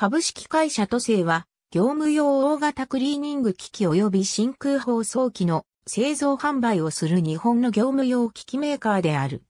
株式会社都政は、業務用大型クリーニング機器及び真空包装機の製造販売をする日本の業務用機器メーカーである。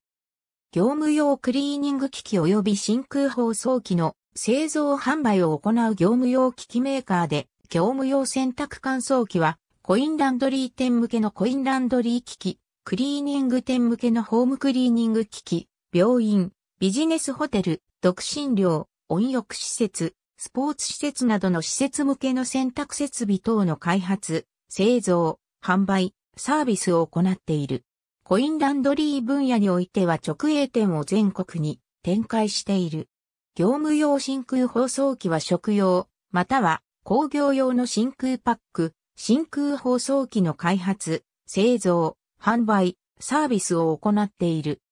業務用クリーニング機器及び真空包装機の製造販売を行う業務用機器メーカーで、業務用洗濯乾燥機は、コインランドリー店向けのコインランドリー機器、クリーニング店向けのホームクリーニング機器、病院、ビジネスホテル、独身寮、温浴施設、スポーツ施設などの施設向けの洗濯設備等の開発、製造、販売、サービスを行っている。コインランドリー分野においては直営店を全国に展開している。業務用真空包装機は食用、または工業用の真空パック、真空包装機の開発、製造、販売、サービスを行っている。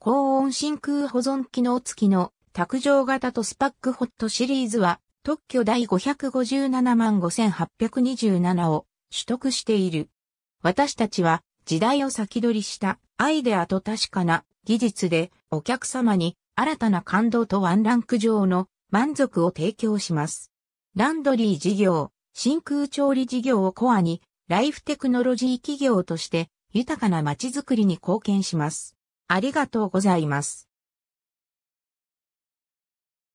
高温真空保存機能付きの卓上型とスパックホットシリーズは、特許第557万5827を取得している。私たちは、時代を先取りしたアイデアと確かな技術で、お客様に新たな感動とワンランク上の満足を提供します。ランドリー事業、真空調理事業をコアに、ライフテクノロジー企業として、豊かな街づくりに貢献します。ありがとうございます。